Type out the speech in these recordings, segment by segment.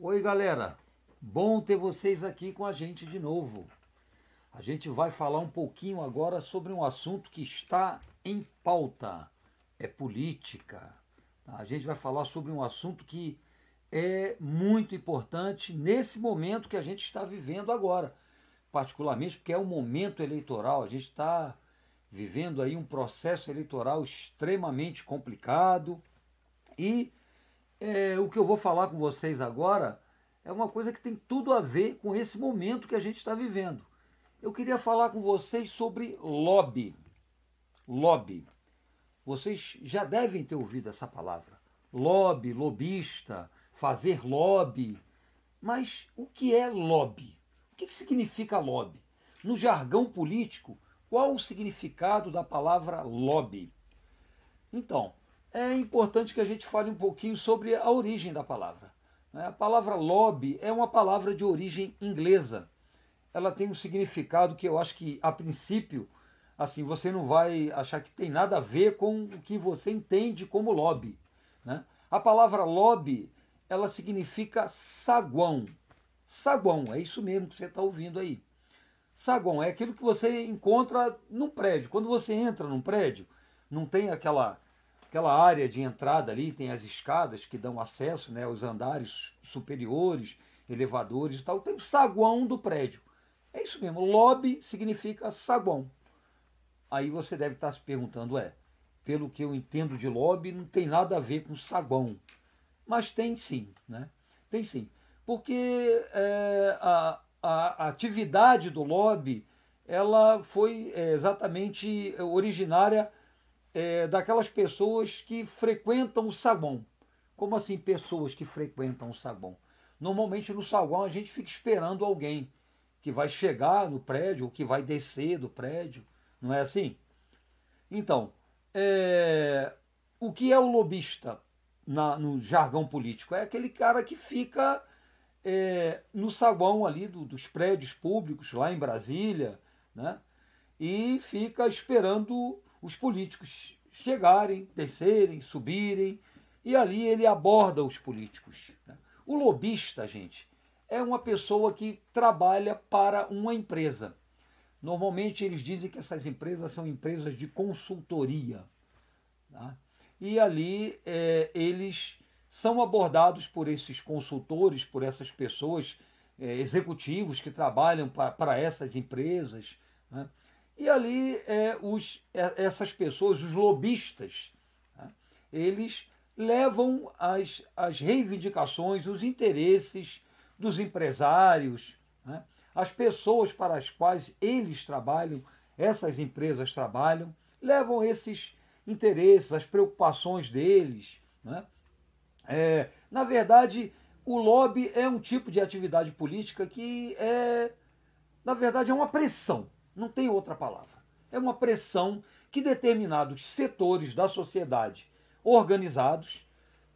Oi, galera. Bom ter vocês aqui com a gente de novo. A gente vai falar um pouquinho agora sobre um assunto que está em pauta. É política. Tá? A gente vai falar sobre um assunto que é muito importante nesse momento que a gente está vivendo agora, particularmente porque é o um momento eleitoral. A gente está vivendo aí um processo eleitoral extremamente complicado e é, o que eu vou falar com vocês agora é uma coisa que tem tudo a ver com esse momento que a gente está vivendo. Eu queria falar com vocês sobre lobby. Lobby. Vocês já devem ter ouvido essa palavra. Lobby, lobista, fazer lobby. Mas o que é lobby? O que, que significa lobby? No jargão político, qual o significado da palavra lobby? Então, é importante que a gente fale um pouquinho sobre a origem da palavra. Né? A palavra lobby é uma palavra de origem inglesa. Ela tem um significado que eu acho que, a princípio, assim, você não vai achar que tem nada a ver com o que você entende como lobby. Né? A palavra lobby, ela significa saguão. Saguão, é isso mesmo que você está ouvindo aí. Saguão é aquilo que você encontra num prédio. Quando você entra num prédio, não tem aquela aquela área de entrada ali, tem as escadas que dão acesso né, aos andares superiores, elevadores e tal, tem o saguão do prédio. É isso mesmo, lobby significa saguão. Aí você deve estar se perguntando, é, pelo que eu entendo de lobby, não tem nada a ver com saguão. Mas tem sim, né? Tem sim. Porque é, a, a atividade do lobby ela foi é, exatamente originária é, daquelas pessoas que frequentam o saguão. Como assim pessoas que frequentam o saguão? Normalmente no saguão a gente fica esperando alguém que vai chegar no prédio ou que vai descer do prédio, não é assim? Então, é, o que é o lobista na, no jargão político? É aquele cara que fica é, no saguão ali do, dos prédios públicos lá em Brasília, né? E fica esperando os políticos chegarem, descerem, subirem, e ali ele aborda os políticos. Né? O lobista, gente, é uma pessoa que trabalha para uma empresa. Normalmente eles dizem que essas empresas são empresas de consultoria. Tá? E ali é, eles são abordados por esses consultores, por essas pessoas, é, executivos que trabalham para essas empresas. Né? E ali é, os, é, essas pessoas, os lobistas, né, eles levam as, as reivindicações, os interesses dos empresários, né, as pessoas para as quais eles trabalham, essas empresas trabalham, levam esses interesses, as preocupações deles. Né? É, na verdade, o lobby é um tipo de atividade política que é, na verdade, é uma pressão. Não tem outra palavra. É uma pressão que determinados setores da sociedade organizados,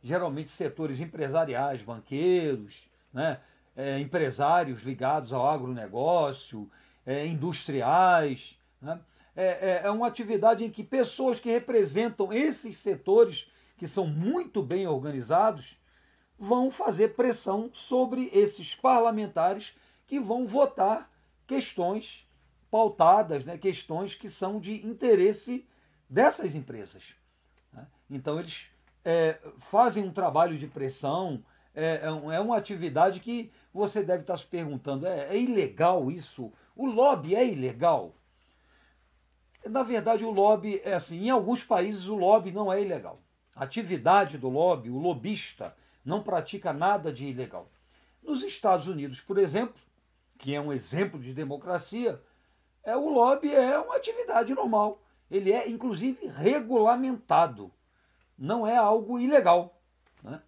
geralmente setores empresariais, banqueiros, né, é, empresários ligados ao agronegócio, é, industriais. Né? É, é, é uma atividade em que pessoas que representam esses setores, que são muito bem organizados, vão fazer pressão sobre esses parlamentares que vão votar questões pautadas né, questões que são de interesse dessas empresas. Né? Então, eles é, fazem um trabalho de pressão, é, é, é, uma atividade que você deve estar se perguntando: é, é ilegal isso? O lobby é ilegal? Na verdade, o lobby é assim: em alguns países o lobby não é ilegal. A atividade do lobby, o lobista, não pratica nada de ilegal. Nos Estados Unidos, por exemplo, que é um exemplo de democracia, é, o lobby é uma atividade normal. Ele é, inclusive, regulamentado. Não é algo ilegal. Né?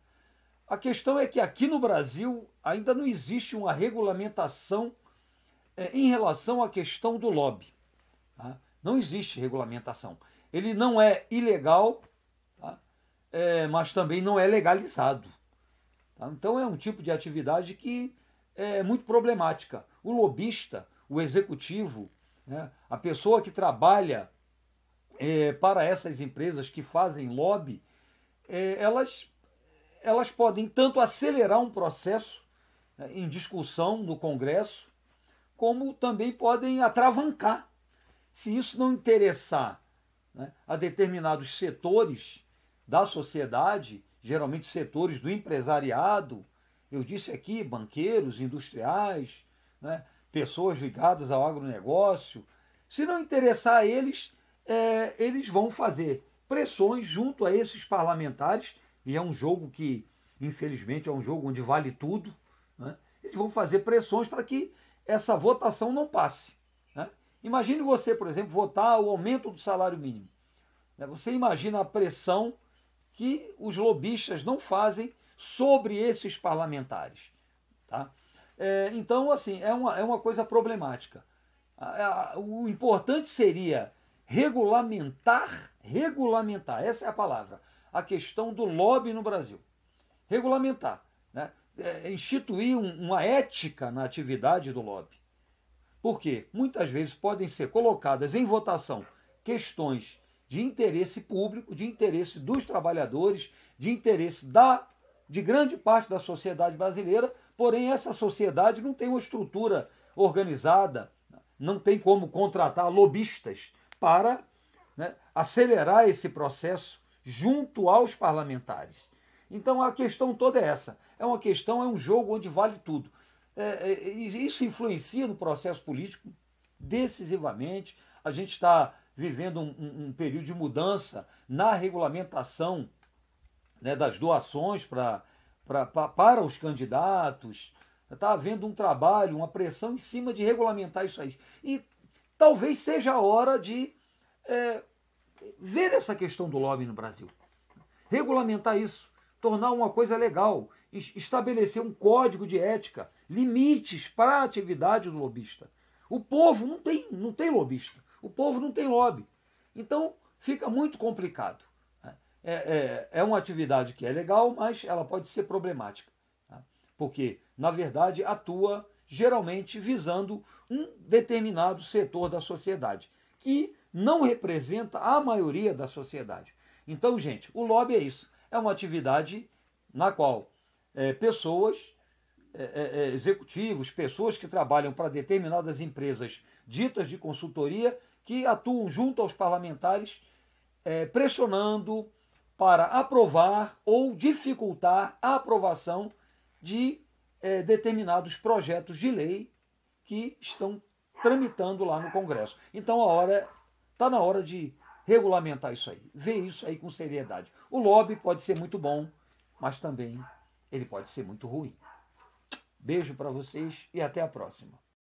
A questão é que aqui no Brasil ainda não existe uma regulamentação é, em relação à questão do lobby. Tá? Não existe regulamentação. Ele não é ilegal, tá? é, mas também não é legalizado. Tá? Então é um tipo de atividade que é muito problemática. O lobista, o executivo, né? A pessoa que trabalha é, para essas empresas que fazem lobby, é, elas, elas podem tanto acelerar um processo né, em discussão no Congresso, como também podem atravancar. Se isso não interessar né, a determinados setores da sociedade, geralmente setores do empresariado, eu disse aqui, banqueiros, industriais, né, pessoas ligadas ao agronegócio, se não interessar a eles, é, eles vão fazer pressões junto a esses parlamentares, e é um jogo que, infelizmente, é um jogo onde vale tudo. Né? Eles vão fazer pressões para que essa votação não passe. Né? Imagine você, por exemplo, votar o aumento do salário mínimo. Né? Você imagina a pressão que os lobistas não fazem sobre esses parlamentares. Tá? É, então, assim, é uma, é uma coisa problemática. O importante seria regulamentar, regulamentar, essa é a palavra, a questão do lobby no Brasil. Regulamentar, né? É, instituir um, uma ética na atividade do lobby. Por quê? Muitas vezes podem ser colocadas em votação questões de interesse público, de interesse dos trabalhadores, de interesse da, de grande parte da sociedade brasileira, Porém, essa sociedade não tem uma estrutura organizada, não tem como contratar lobistas para né, acelerar esse processo junto aos parlamentares. Então a questão toda é essa. É uma questão, é um jogo onde vale tudo. É, é, isso influencia no processo político decisivamente. A gente está vivendo um, um, um, período de mudança na regulamentação né, das doações para pra, pra, para os candidatos. Está havendo um trabalho, uma pressão em cima de regulamentar isso aí. E talvez seja a hora de é, ver essa questão do lobby no Brasil. Regulamentar isso, tornar uma coisa legal, estabelecer um código de ética, limites para a atividade do lobista. O povo não tem, não tem lobista. O povo não tem lobby. Então fica muito complicado é, é, é uma atividade que é legal, mas ela pode ser problemática. Tá? Porque, na verdade, atua geralmente visando um determinado setor da sociedade, que não representa a maioria da sociedade. Então, gente, o lobby é isso. É uma atividade na qual é, pessoas, é, é, é executivos, pessoas que trabalham para determinadas empresas ditas de consultoria, que atuam junto aos parlamentares, é, pressionando, para aprovar ou dificultar a aprovação de é, determinados projetos de lei que estão tramitando lá no Congresso. Então a hora está na hora de regulamentar isso aí, ver isso aí com seriedade. O lobby pode ser muito bom, mas também ele pode ser muito ruim. Beijo para vocês e até a próxima.